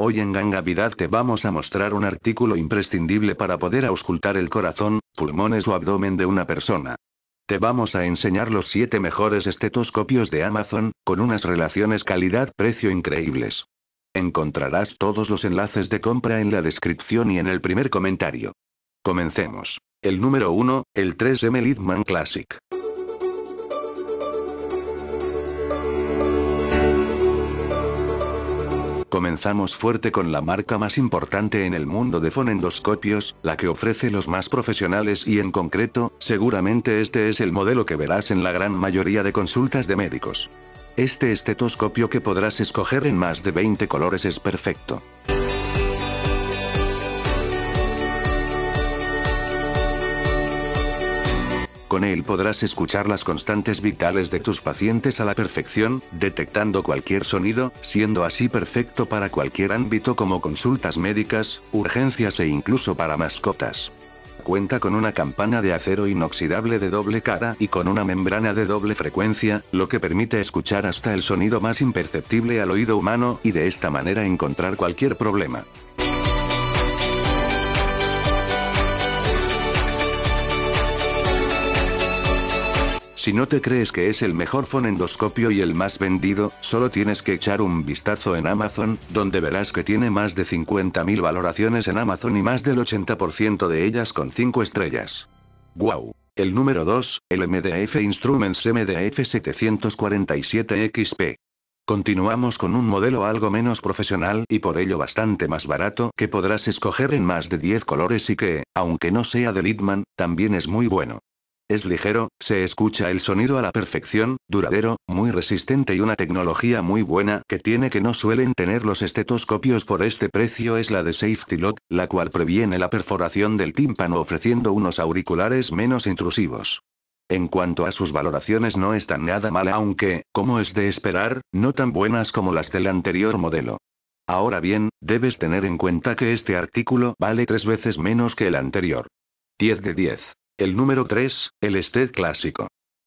Hoy en Gangavidad te vamos a mostrar un artículo imprescindible para poder auscultar el corazón, pulmones o abdomen de una persona. Te vamos a enseñar los 7 mejores estetoscopios de Amazon, con unas relaciones calidad-precio increíbles. Encontrarás todos los enlaces de compra en la descripción y en el primer comentario. Comencemos. El número 1, el 3M Lidman Classic. Comenzamos fuerte con la marca más importante en el mundo de fonendoscopios, la que ofrece los más profesionales y en concreto, seguramente este es el modelo que verás en la gran mayoría de consultas de médicos. Este estetoscopio que podrás escoger en más de 20 colores es perfecto. Con él podrás escuchar las constantes vitales de tus pacientes a la perfección, detectando cualquier sonido, siendo así perfecto para cualquier ámbito como consultas médicas, urgencias e incluso para mascotas. Cuenta con una campana de acero inoxidable de doble cara y con una membrana de doble frecuencia, lo que permite escuchar hasta el sonido más imperceptible al oído humano y de esta manera encontrar cualquier problema. Si no te crees que es el mejor fonendoscopio y el más vendido, solo tienes que echar un vistazo en Amazon, donde verás que tiene más de 50.000 valoraciones en Amazon y más del 80% de ellas con 5 estrellas. ¡Guau! El número 2, el MDF Instruments MDF 747XP. Continuamos con un modelo algo menos profesional y por ello bastante más barato que podrás escoger en más de 10 colores y que, aunque no sea de Litman, también es muy bueno. Es ligero, se escucha el sonido a la perfección, duradero, muy resistente y una tecnología muy buena que tiene que no suelen tener los estetoscopios por este precio es la de Safety Lock, la cual previene la perforación del tímpano ofreciendo unos auriculares menos intrusivos. En cuanto a sus valoraciones no están nada mal aunque, como es de esperar, no tan buenas como las del anterior modelo. Ahora bien, debes tener en cuenta que este artículo vale tres veces menos que el anterior. 10 de 10. El número 3, el estet clásico.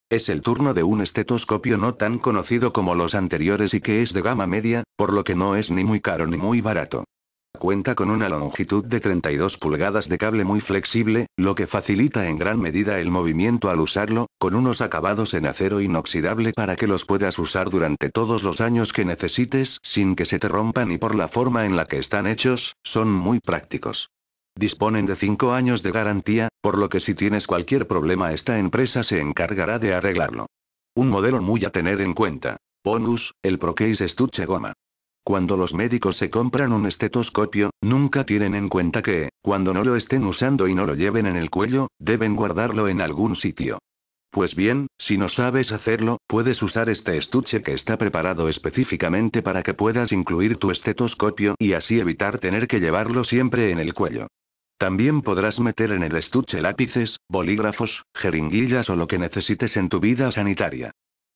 Es el turno de un estetoscopio no tan conocido como los anteriores y que es de gama media, por lo que no es ni muy caro ni muy barato. Cuenta con una longitud de 32 pulgadas de cable muy flexible, lo que facilita en gran medida el movimiento al usarlo, con unos acabados en acero inoxidable para que los puedas usar durante todos los años que necesites sin que se te rompan y por la forma en la que están hechos, son muy prácticos. Disponen de 5 años de garantía, por lo que si tienes cualquier problema esta empresa se encargará de arreglarlo. Un modelo muy a tener en cuenta. Bonus, el Procase estuche goma. Cuando los médicos se compran un estetoscopio, nunca tienen en cuenta que, cuando no lo estén usando y no lo lleven en el cuello, deben guardarlo en algún sitio. Pues bien, si no sabes hacerlo, puedes usar este estuche que está preparado específicamente para que puedas incluir tu estetoscopio y así evitar tener que llevarlo siempre en el cuello. También podrás meter en el estuche lápices, bolígrafos, jeringuillas o lo que necesites en tu vida sanitaria.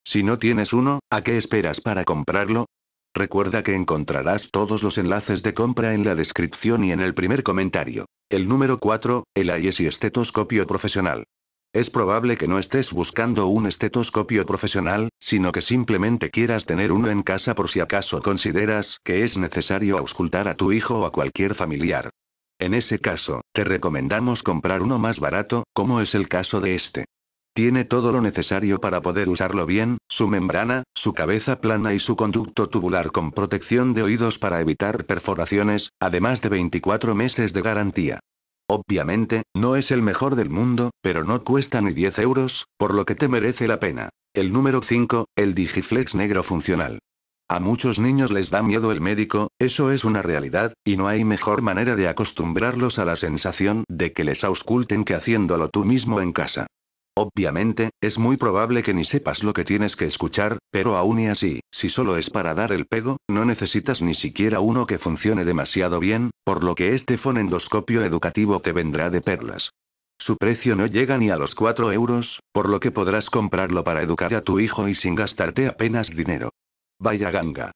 Si no tienes uno, ¿a qué esperas para comprarlo? Recuerda que encontrarás todos los enlaces de compra en la descripción y en el primer comentario. El número 4, el AIS y estetoscopio profesional. Es probable que no estés buscando un estetoscopio profesional, sino que simplemente quieras tener uno en casa por si acaso consideras que es necesario auscultar a tu hijo o a cualquier familiar. En ese caso, te recomendamos comprar uno más barato, como es el caso de este. Tiene todo lo necesario para poder usarlo bien, su membrana, su cabeza plana y su conducto tubular con protección de oídos para evitar perforaciones, además de 24 meses de garantía. Obviamente, no es el mejor del mundo, pero no cuesta ni 10 euros, por lo que te merece la pena. El número 5, el Digiflex negro funcional. A muchos niños les da miedo el médico, eso es una realidad, y no hay mejor manera de acostumbrarlos a la sensación de que les ausculten que haciéndolo tú mismo en casa. Obviamente, es muy probable que ni sepas lo que tienes que escuchar, pero aún y así, si solo es para dar el pego, no necesitas ni siquiera uno que funcione demasiado bien, por lo que este fonendoscopio educativo te vendrá de perlas. Su precio no llega ni a los 4 euros, por lo que podrás comprarlo para educar a tu hijo y sin gastarte apenas dinero. Vaya ganga.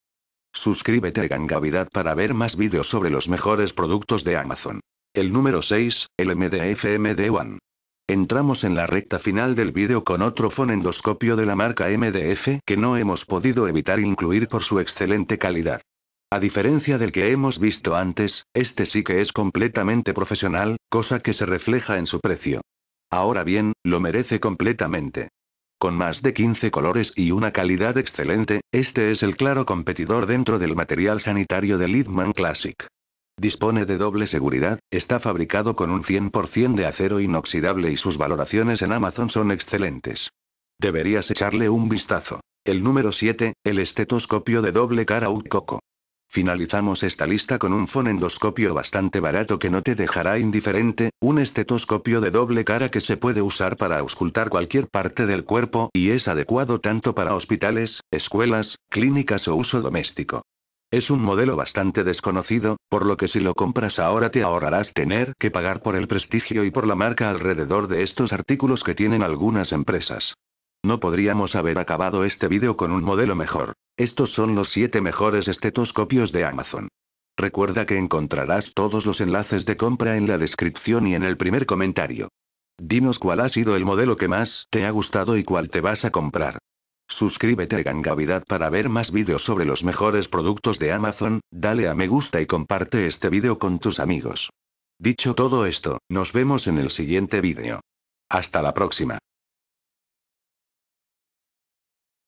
Suscríbete a Gangavidad para ver más vídeos sobre los mejores productos de Amazon. El número 6, el MDF-MD1. Entramos en la recta final del vídeo con otro fonendoscopio de la marca MDF que no hemos podido evitar incluir por su excelente calidad. A diferencia del que hemos visto antes, este sí que es completamente profesional, cosa que se refleja en su precio. Ahora bien, lo merece completamente. Con más de 15 colores y una calidad excelente, este es el claro competidor dentro del material sanitario de Lidman Classic. Dispone de doble seguridad, está fabricado con un 100% de acero inoxidable y sus valoraciones en Amazon son excelentes. Deberías echarle un vistazo. El número 7, el estetoscopio de doble cara Coco. Finalizamos esta lista con un fonendoscopio bastante barato que no te dejará indiferente, un estetoscopio de doble cara que se puede usar para auscultar cualquier parte del cuerpo y es adecuado tanto para hospitales, escuelas, clínicas o uso doméstico. Es un modelo bastante desconocido, por lo que si lo compras ahora te ahorrarás tener que pagar por el prestigio y por la marca alrededor de estos artículos que tienen algunas empresas. No podríamos haber acabado este vídeo con un modelo mejor. Estos son los 7 mejores estetoscopios de Amazon. Recuerda que encontrarás todos los enlaces de compra en la descripción y en el primer comentario. Dinos cuál ha sido el modelo que más te ha gustado y cuál te vas a comprar. Suscríbete a Gangavidad para ver más vídeos sobre los mejores productos de Amazon, dale a me gusta y comparte este vídeo con tus amigos. Dicho todo esto, nos vemos en el siguiente vídeo. Hasta la próxima.